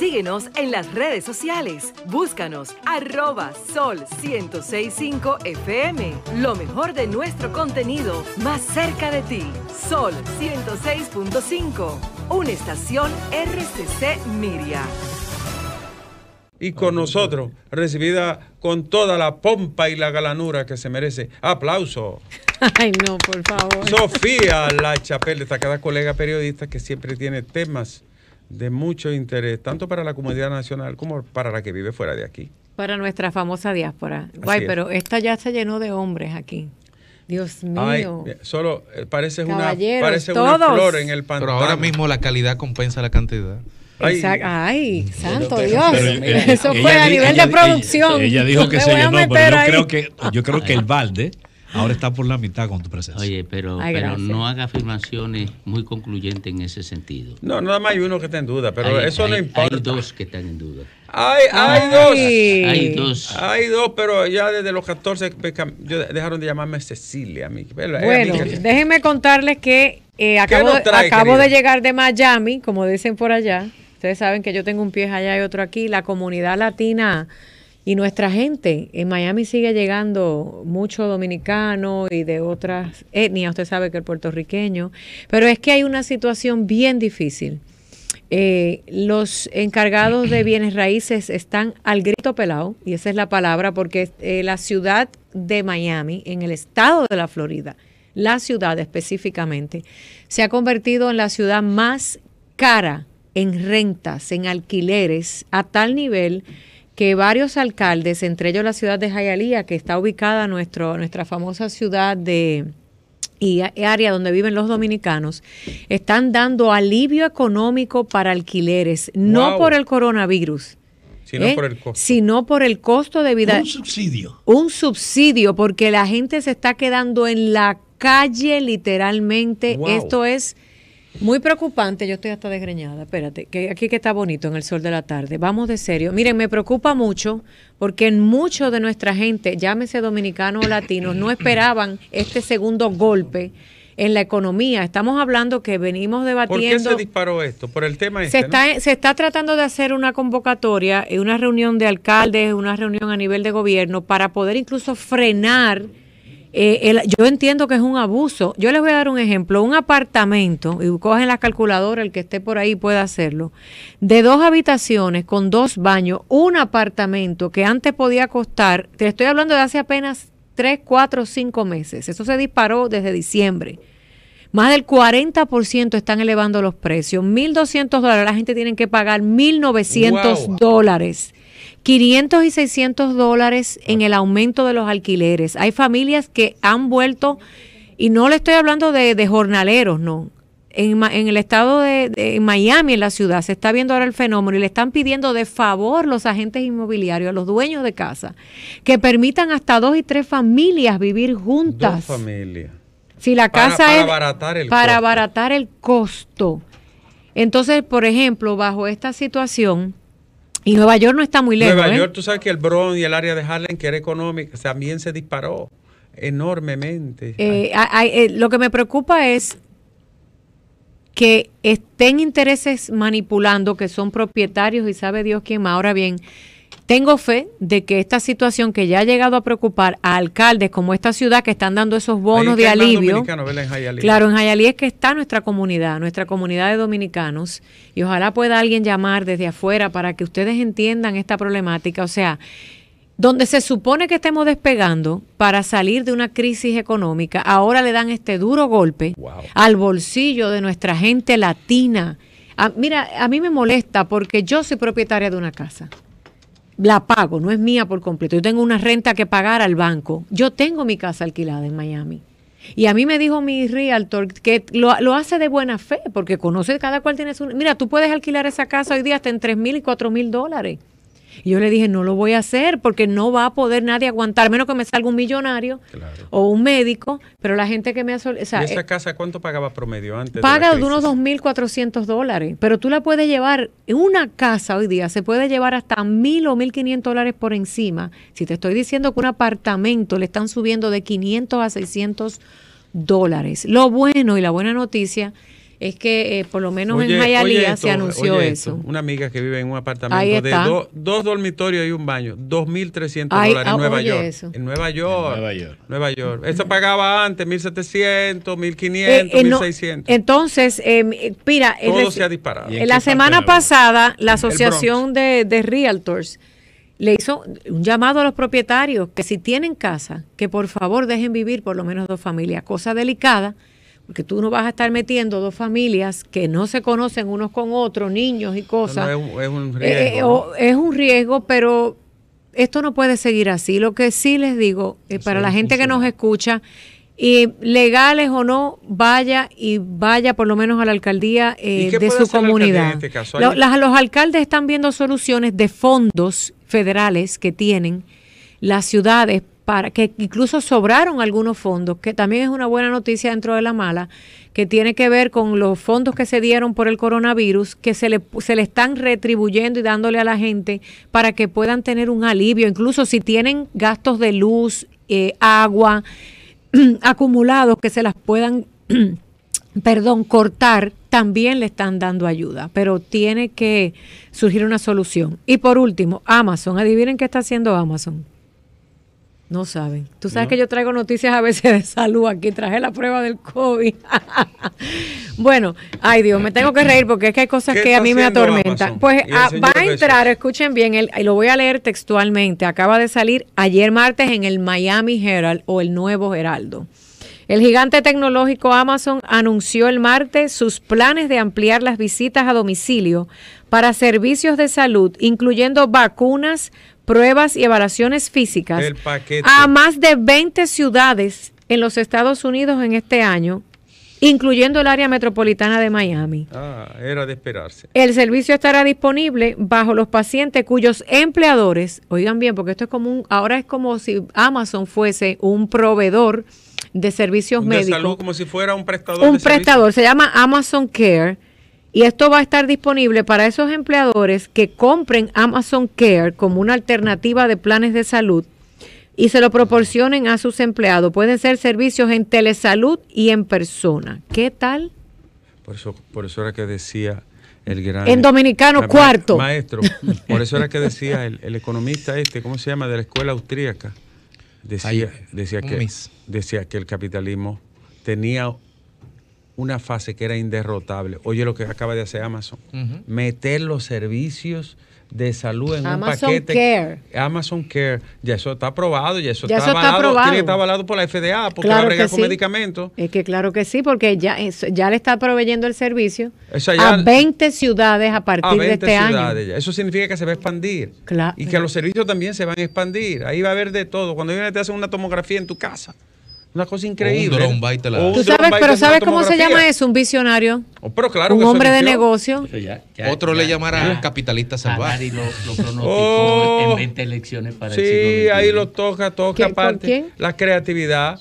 Síguenos en las redes sociales. Búscanos arroba sol 1065 FM. Lo mejor de nuestro contenido más cerca de ti. Sol 106.5. Una estación RCC Miria. Y con nosotros, recibida con toda la pompa y la galanura que se merece. Aplauso. Ay, no, por favor. Sofía La Chapelle, cada colega periodista que siempre tiene temas de mucho interés, tanto para la comunidad nacional como para la que vive fuera de aquí. Para nuestra famosa diáspora. Guay, pero esta ya se llenó de hombres aquí. Dios mío. Eh, solo eh, parece una, parece una flor en el pantano. Pero ahora mismo la calidad compensa la cantidad. Ay, santo Dios. Eso fue a nivel de producción. Ella, dijo que se llenó, pero yo creo que, yo creo que el balde Ahora está por la mitad con tu presencia. Oye, pero, no haga afirmaciones muy concluyentes en ese sentido. No, nada más hay uno que está en duda, pero eso no importa. Hay dos que están en duda. Hay, dos. Hay dos. Hay dos, pero ya desde los 14 pues, dejaron de llamarme Cecilia. A Bueno, déjenme contarles que eh, acabo, acabo de llegar de Miami, como dicen por allá. Ustedes saben que yo tengo un pie allá y otro aquí. La comunidad latina y nuestra gente, en Miami sigue llegando mucho dominicano y de otras etnias, usted sabe que el puertorriqueño, pero es que hay una situación bien difícil. Eh, los encargados de bienes raíces están al grito pelado, y esa es la palabra, porque eh, la ciudad de Miami, en el estado de la Florida, la ciudad específicamente, se ha convertido en la ciudad más cara en rentas, en alquileres, a tal nivel que varios alcaldes, entre ellos la ciudad de Jayalía, que está ubicada nuestro, nuestra famosa ciudad de y área donde viven los dominicanos, están dando alivio económico para alquileres, no por el coronavirus, ¿eh? Sino, por el costo. de vida. Un subsidio. Un subsidio, porque la gente se está quedando en la calle literalmente. Esto es muy preocupante, yo estoy hasta desgreñada. Espérate, que aquí que está bonito en el sol de la tarde. Vamos de serio. Miren, me preocupa mucho porque en mucho de nuestra gente, llámese dominicanos o latinos, no esperaban este segundo golpe en la economía. Estamos hablando que venimos debatiendo. ¿Por qué se disparó esto? Por el tema este, se está se está tratando de hacer una convocatoria, eh, una reunión de alcaldes, una reunión a nivel de gobierno para poder incluso frenar eh, yo entiendo que es un abuso. Yo les voy a dar un ejemplo. Un apartamento, y cogen la calculadora, el que esté por ahí puede hacerlo, de dos habitaciones con dos baños, un apartamento que antes podía costar, te estoy hablando de hace apenas 3, 4, 5 meses. Eso se disparó desde diciembre. Más del 40% están elevando los precios. 1.200 dólares, la gente tiene que pagar 1.900 dólares. 500 y 600 dólares en el aumento de los alquileres. Hay familias que han vuelto, y no le estoy hablando de, jornaleros, no. En, el estado de, Miami, en la ciudad, se está viendo ahora el fenómeno y le están pidiendo de favor los agentes inmobiliarios, a los dueños de casa, que permitan hasta dos y tres familias vivir juntas. Dos familias. Si la para, casa es el para abaratar el costo. Entonces, por ejemplo, bajo esta situación, y Nueva York no está muy lejos. Nueva ¿eh? York, tú sabes que el Bronx y el área de Harlem, que era económica, también se disparó enormemente. Eh, eh, lo que me preocupa es que estén intereses manipulando, que son propietarios y sabe Dios quién más. Ahora bien, tengo fe de que esta situación que ya ha llegado a preocupar a alcaldes como esta ciudad que están dando esos bonos de alivio. claro, en Jayalí es que está nuestra comunidad, nuestra comunidad de dominicanos. Y ojalá pueda alguien llamar desde afuera para que ustedes entiendan esta problemática. O sea, donde se supone que estemos despegando para salir de una crisis económica, ahora le dan este duro golpe al bolsillo de nuestra gente latina. Ah, mira, a mí me molesta porque yo soy propietaria de una casa la pago, no es mía por completo. Yo tengo una renta que pagar al banco. Yo tengo mi casa alquilada en Miami. Y a mí me dijo mi realtor que lo, lo hace de buena fe, porque conoce cada cual tiene su... Mira, tú puedes alquilar esa casa hoy día hasta en 3 mil y cuatro mil dólares yo le dije, no lo voy a hacer porque no va a poder nadie aguantar, menos que me salga un millonario o un médico, pero la gente que me ha... O esa eh, casa cuánto pagaba promedio antes? Paga de, de unos 2.400 dólares, pero tú la puedes llevar, una casa hoy día se puede llevar hasta 1.000 o 1.500 dólares por encima. Si te estoy diciendo que un apartamento le están subiendo de 500 a 600 dólares. Lo bueno y la buena noticia es que eh, por lo menos en Mayalía se anunció eso. Una amiga que vive en un apartamento de dos dormitorios y un baño, 2.300 dólares ah, en Nueva, York, en Nueva York. Nueva York. Nueva York. Eso pagaba antes 1.700, 1.500, 1.600. entonces, eh, mira, todo se ha disparado. En la semana pasada, la Asociación de, de Realtors le hizo un llamado a los propietarios que si tienen casa, que por favor dejen vivir por lo menos dos familias, cosa delicada porque tú no vas a estar metiendo dos familias que no se conocen unos con otros, niños y cosas. es, un eh, riesgo, eh, es un riesgo, pero esto no puede seguir así. Lo que sí les digo, eh, para la gente que nos escucha, y legales o no, vaya y vaya por lo menos a la alcaldía de su comunidad. los alcaldes están viendo soluciones de fondos federales que tienen las ciudades que incluso sobraron algunos fondos, que también es una buena noticia dentro de la mala, que tiene que ver con los fondos que se dieron por el coronavirus, que se le, se le están retribuyendo y dándole a la gente para que puedan tener un alivio, incluso si tienen gastos de luz, eh, agua, acumulados, que se las puedan... perdón, cortar, también le están dando ayuda, pero tiene que surgir una solución. Y por último, Amazon. Adivinen qué está haciendo Amazon. No saben. Tú sabes que yo traigo noticias a veces de salud aquí, traje la prueba del COVID. bueno, ay Dios, me tengo que reír porque es que hay cosas que a mí me atormentan. Pues ah, va a entrar, escuchen bien, y lo voy a leer textualmente, acaba de salir ayer martes en el Miami Herald o el Nuevo Heraldo. El gigante tecnológico Amazon anunció el martes sus planes de ampliar las visitas a domicilio para servicios de salud, incluyendo vacunas, pruebas y evaluaciones físicas a más de 20 ciudades en los Estados Unidos en este año, incluyendo el área metropolitana de Miami. Ah, era de esperarse. El servicio estará disponible bajo los pacientes cuyos empleadores, oigan bien, porque esto es como un, ahora es como si Amazon fuese un proveedor de servicios de médicos. Salud, como si fuera un prestador. Un prestador, se llama Amazon Care y esto va a estar disponible para esos empleadores que compren Amazon Care como una alternativa de planes de salud y se lo proporcionen a sus empleados. Pueden ser servicios en telesalud y en persona. ¿Qué tal? Por eso, por eso era que decía el gran... En dominicano, cuarto. Maestro, por eso era que decía el, economista este, ¿cómo se llama? De la escuela austríaca. Decía, decía, que, decía que el capitalismo tenía una fase que era inderrotable. Oye lo que acaba de hacer Amazon. Meter los servicios de salud en un paquete. Care. Amazon Care. Ya eso está aprobado, ya eso, está, avalado, Tiene que estar avalado por la FDA porque va a con medicamentos. Es que claro que sí, porque ya, eh, ya le está proveyendo el servicio a 20 ciudades a partir de este año. Eso significa que se va a expandir. Y que los servicios también se van a expandir. Ahí va a haber de todo. Cuando viene te hacen una tomografía en tu casa. Una cosa increíble. Tú sabes, pero ¿sabes cómo se llama eso? Un visionario. Oh, un hombre de negocio. Otro le llamará ah. capitalista salvaje. Oh. elecciones para sí, ahí lo toca, toca aparte. La creatividad.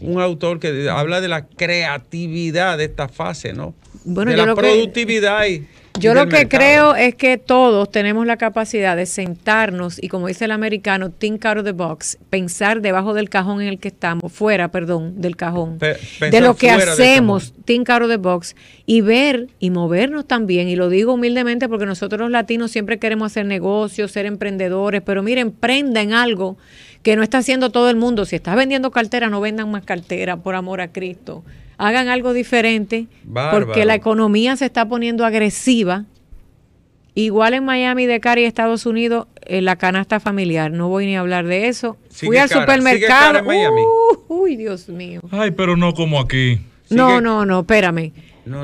Un, autor que habla de la creatividad de esta fase, ¿no? Bueno, de la productividad y yo lo que creo es que todos tenemos la capacidad de sentarnos y, como dice el americano, think out of the box, pensar debajo del cajón en el que estamos, fuera, perdón, del cajón, de lo que hacemos, think out of the box, y ver y movernos también. Y lo digo humildemente porque nosotros los latinos siempre queremos hacer negocios, ser emprendedores, pero miren, prenda algo que no está haciendo todo el mundo. Si estás vendiendo cartera, no vendan más cartera, por amor a Cristo hagan algo diferente, porque la economía se está poniendo agresiva. Igual en Miami de cara y Estados Unidos, eh, la canasta familiar, no voy ni a hablar de eso. Fui al supermercado. Uh, uy, Dios mío. Ay, pero no como aquí. No, no, no, espérame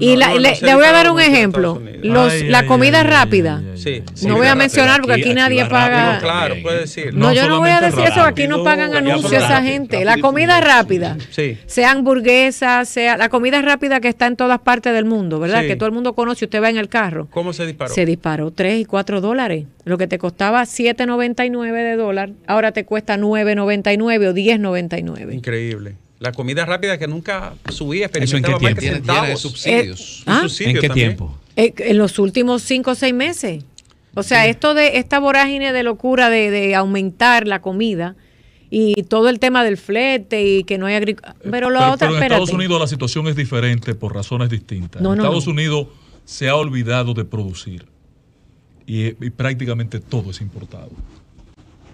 y le, voy a dar un ejemplo. la comida rápida. no voy a mencionar porque aquí, nadie paga. claro, puede decir. No, yo no voy a decir eso. Aquí no pagan anuncios esa gente. la comida rápida. Sea hamburguesa, sea. La comida rápida que está en todas partes del mundo, ¿verdad? Que todo el mundo conoce. Usted va en el carro. ¿Cómo se disparó? Se disparó 3 y 4 dólares. Lo que te costaba 7.99 de dólar, ahora te cuesta 9.99 o 10.99. Increíble. La comida rápida que nunca subía, experimentaba en qué tiempo? subsidios. Eh, ¿ah? ¿En tiempo? Eh, en los últimos cinco o seis meses. O sea, esto de esta vorágine de locura de, aumentar la comida, y todo el tema del flete y que no hay agricultura. Eh, pero, en Estados Unidos la situación es diferente por razones distintas. en Estados Unidos se ha olvidado de producir y, prácticamente todo es importado.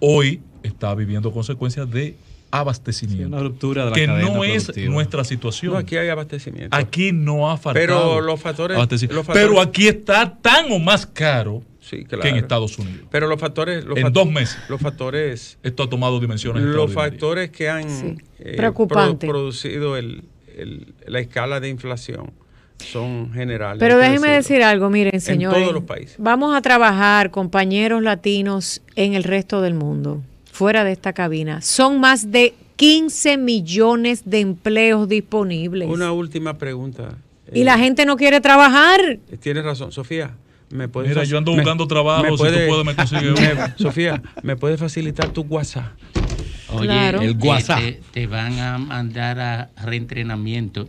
Hoy está viviendo consecuencias de abastecimiento. de la que no es nuestra situación. aquí hay abastecimiento. Aquí no ha faltado. Pero los factores, Pero aquí está tan o más caro que en Estados Unidos. Pero los factores. Los en dos meses. Los factores. Esto ha tomado dimensiones. Los factores que han eh, producido la escala de inflación son generales. Pero déjeme decir algo, miren, señores. todos los países. Vamos a trabajar, compañeros latinos, en el resto del mundo fuera de esta cabina. Son más de 15 millones de empleos disponibles. Una última pregunta. Y la eh, gente no quiere trabajar. Tienes razón, Sofía. Me puedes Mira, yo ando buscando trabajo, si tú puedes me consigues Sofía, ¿me puedes facilitar tu WhatsApp? Oye, eh, el WhatsApp. te, van a mandar a reentrenamiento